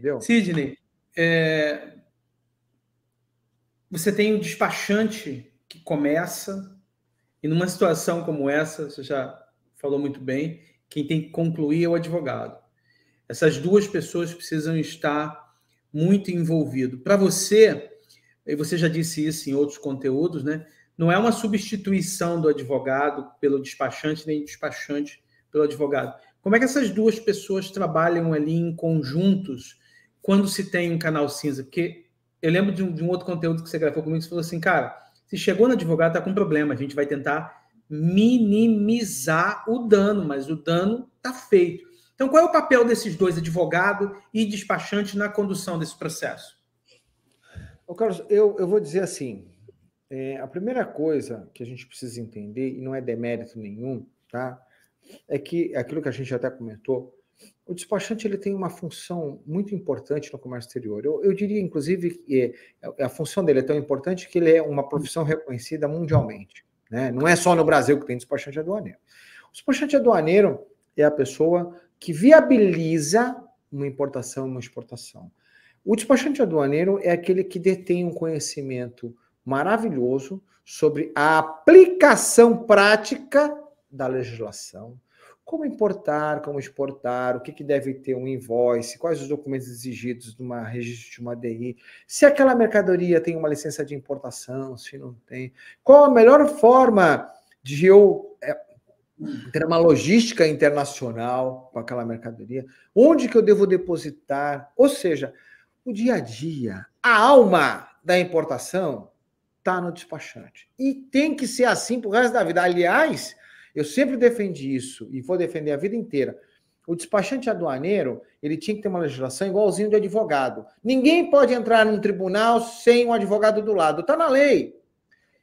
Entendeu? Sidney, é... você tem o despachante que começa, e numa situação como essa, você já falou muito bem, quem tem que concluir é o advogado. Essas duas pessoas precisam estar muito envolvidas. Para você, e você já disse isso em outros conteúdos, né? Não é uma substituição do advogado pelo despachante, nem despachante pelo advogado. Como é que essas duas pessoas trabalham ali em conjuntos quando se tem um canal cinza? Porque eu lembro de um, de um outro conteúdo que você gravou comigo, você falou assim, cara, se chegou no advogado, tá com problema, a gente vai tentar minimizar o dano, mas o dano tá feito. Então, qual é o papel desses dois, advogado e despachante, na condução desse processo? Ô, Carlos, eu, eu vou dizer assim: é, a primeira coisa que a gente precisa entender, e não é demérito nenhum, tá? É que aquilo que a gente até comentou, o despachante ele tem uma função muito importante no comércio exterior. Eu, eu diria, inclusive, que é, é, a função dele é tão importante que ele é uma profissão reconhecida mundialmente. Né? Não é só no Brasil que tem despachante aduaneiro. O despachante aduaneiro é a pessoa que viabiliza uma importação e uma exportação. O despachante aduaneiro é aquele que detém um conhecimento maravilhoso sobre a aplicação prática da legislação, como importar, como exportar, o que, que deve ter um invoice, quais os documentos exigidos numa registro de uma DI, se aquela mercadoria tem uma licença de importação, se não tem, qual a melhor forma de eu é, ter uma logística internacional com aquela mercadoria, onde que eu devo depositar, ou seja, o dia a dia, a alma da importação está no despachante. E tem que ser assim para o resto da vida. Aliás, eu sempre defendi isso e vou defender a vida inteira. O despachante aduaneiro, ele tinha que ter uma legislação igualzinho de advogado. Ninguém pode entrar num tribunal sem um advogado do lado. Está na lei.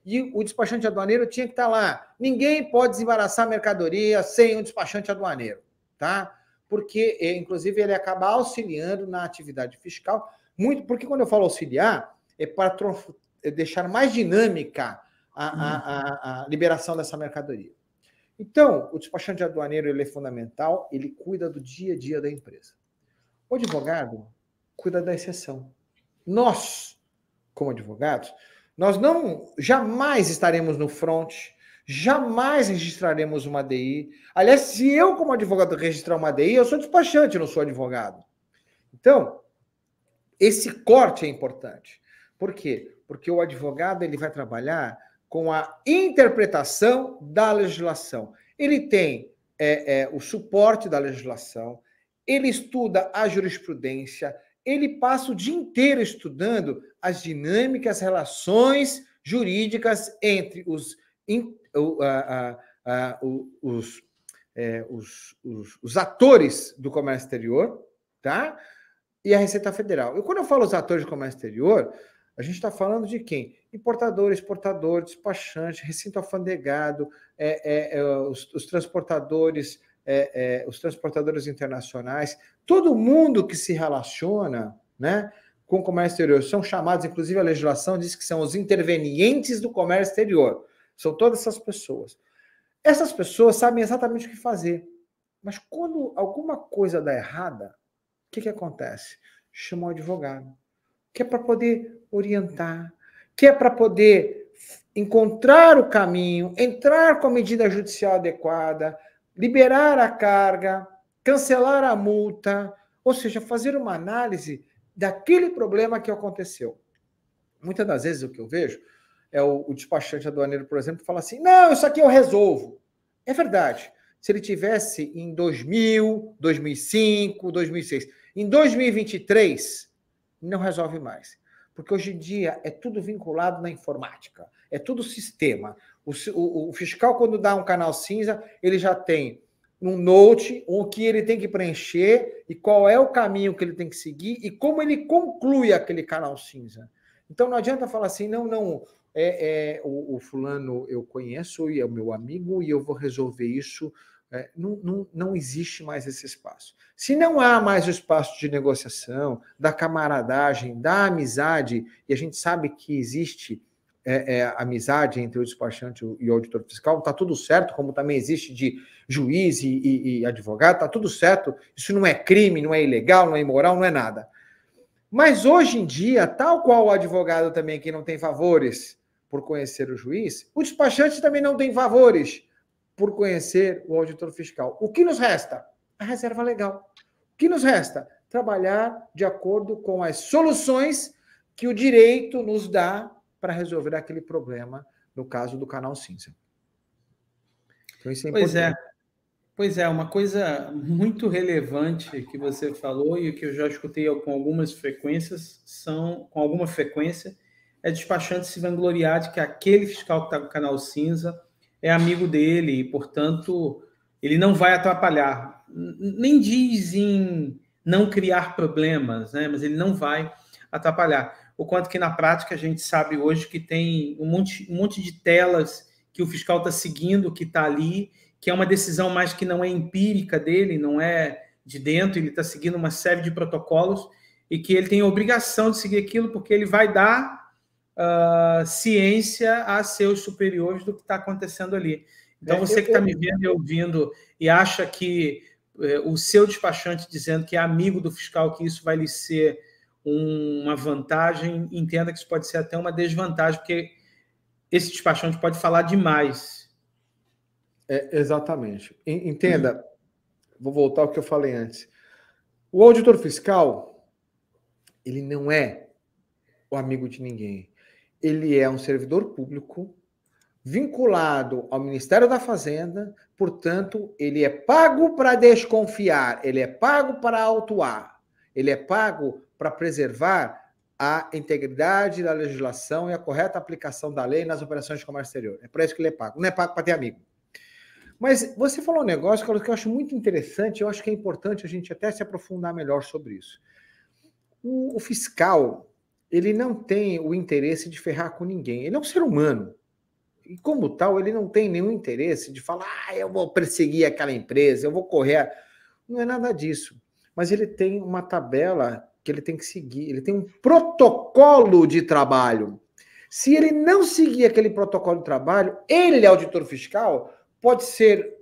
E o despachante aduaneiro tinha que estar tá lá. Ninguém pode desembaraçar mercadoria sem um despachante aduaneiro, tá? Porque, eh, inclusive, ele acaba auxiliando na atividade fiscal. Muito, porque quando eu falo auxiliar, é para é deixar mais dinâmica a, a, a, a liberação dessa mercadoria. Então, o despachante aduaneiro ele é fundamental, ele cuida do dia a dia da empresa. O advogado cuida da exceção. Nós, como advogados, nós não jamais estaremos no front, jamais registraremos uma DI. Aliás, se eu, como advogado, registrar uma DI, eu sou despachante, não sou advogado. Então, esse corte é importante. Por quê? Porque o advogado ele vai trabalhar com a interpretação da legislação. Ele tem é, é, o suporte da legislação, ele estuda a jurisprudência, ele passa o dia inteiro estudando as dinâmicas, relações jurídicas entre os, in, os, é, os, os, os, atores do comércio exterior, tá? E a Receita Federal. E quando eu falo os atores do comércio exterior, a gente está falando de quem? Importador, exportador, despachante, recinto alfandegado, é, é, é, os, os, transportadores, é, é, os transportadores internacionais, todo mundo que se relaciona né, com o comércio exterior são chamados, inclusive a legislação diz que são os intervenientes do comércio exterior. São todas essas pessoas. Essas pessoas sabem exatamente o que fazer. Mas quando alguma coisa dá errada, o que, que acontece? Chama o advogado que é para poder orientar, que é para poder encontrar o caminho, entrar com a medida judicial adequada, liberar a carga, cancelar a multa, ou seja, fazer uma análise daquele problema que aconteceu. Muitas das vezes o que eu vejo é o, o despachante aduaneiro, por exemplo, fala assim: não, isso aqui eu resolvo. É verdade. Se ele tivesse em 2000, 2005, 2006, em 2023, não resolve mais. Porque hoje em dia é tudo vinculado na informática, é tudo sistema. O, o, o fiscal, quando dá um canal cinza, ele já tem um note, o que ele tem que preencher e qual é o caminho que ele tem que seguir e como ele conclui aquele canal cinza. Então não adianta falar assim, não, não, é, é o, o fulano eu conheço e é o meu amigo e eu vou resolver isso é, não, não, não existe mais esse espaço. Se não há mais o espaço de negociação, da camaradagem, da amizade, e a gente sabe que existe é, é, amizade entre o despachante e o auditor fiscal, está tudo certo, como também existe de juiz e, e, e advogado, está tudo certo, isso não é crime, não é ilegal, não é imoral, não é nada. Mas hoje em dia, tal qual o advogado também que não tem favores por conhecer o juiz, o despachante também não tem favores por conhecer o auditor fiscal. O que nos resta? A reserva legal. O que nos resta? Trabalhar de acordo com as soluções que o direito nos dá para resolver aquele problema, no caso do canal Cinza. Então, isso é pois é. Pois é, uma coisa muito relevante que você falou e que eu já escutei com algumas frequências, são com alguma frequência, é despachante se vangloriar de que aquele fiscal que está com o canal cinza é amigo dele e, portanto, ele não vai atrapalhar. Nem diz em não criar problemas, né? mas ele não vai atrapalhar. O quanto que na prática a gente sabe hoje que tem um monte, um monte de telas que o fiscal está seguindo, que está ali, que é uma decisão mais que não é empírica dele, não é de dentro, ele está seguindo uma série de protocolos e que ele tem obrigação de seguir aquilo porque ele vai dar uh, ciência a seus superiores do que está acontecendo ali. Então, é, você que está me vendo e ouvindo e acha que eh, o seu despachante dizendo que é amigo do fiscal, que isso vai lhe ser um, uma vantagem, entenda que isso pode ser até uma desvantagem, porque esse despachante pode falar demais. É, exatamente. Entenda, hum. vou voltar ao que eu falei antes. O auditor fiscal, ele não é o amigo de ninguém ele é um servidor público vinculado ao Ministério da Fazenda, portanto, ele é pago para desconfiar, ele é pago para autuar, ele é pago para preservar a integridade da legislação e a correta aplicação da lei nas operações de comércio exterior. É para isso que ele é pago, não é pago para ter amigo. Mas você falou um negócio, Carlos, que eu acho muito interessante, eu acho que é importante a gente até se aprofundar melhor sobre isso. O, o fiscal, ele não tem o interesse de ferrar com ninguém. Ele é um ser humano. E como tal, ele não tem nenhum interesse de falar, ah, eu vou perseguir aquela empresa, eu vou correr. Não é nada disso. Mas ele tem uma tabela que ele tem que seguir, ele tem um protocolo de trabalho. Se ele não seguir aquele protocolo de trabalho, ele, auditor fiscal, pode ser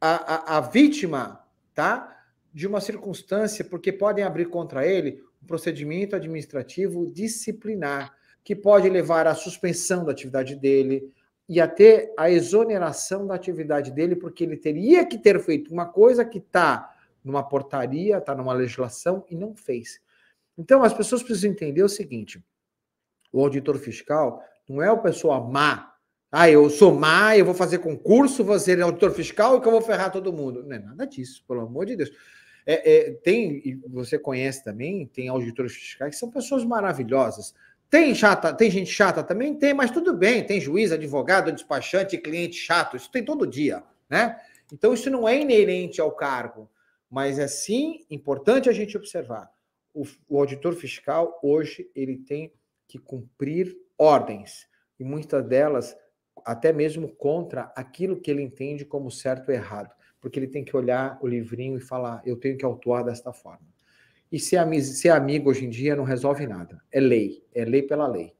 a, a, a vítima tá? de uma circunstância, porque podem abrir contra ele procedimento administrativo disciplinar, que pode levar à suspensão da atividade dele e até a exoneração da atividade dele, porque ele teria que ter feito uma coisa que está numa portaria, está numa legislação e não fez. Então, as pessoas precisam entender o seguinte: o auditor fiscal não é o pessoa má. Ah, eu sou má, eu vou fazer concurso, vou ser auditor fiscal e que eu vou ferrar todo mundo. Não é nada disso, pelo amor de Deus. É, é, tem, e você conhece também, tem auditores fiscais que são pessoas maravilhosas. Tem chata, tem gente chata também? Tem, mas tudo bem, tem juiz, advogado, despachante, cliente chato, isso tem todo dia, né? Então isso não é inerente ao cargo, mas é sim importante a gente observar. O, o auditor fiscal hoje ele tem que cumprir ordens, e muitas delas até mesmo contra aquilo que ele entende como certo e errado porque ele tem que olhar o livrinho e falar: eu tenho que autuar desta forma. E ser, ser amigo hoje em dia não resolve nada. É lei, é lei pela lei.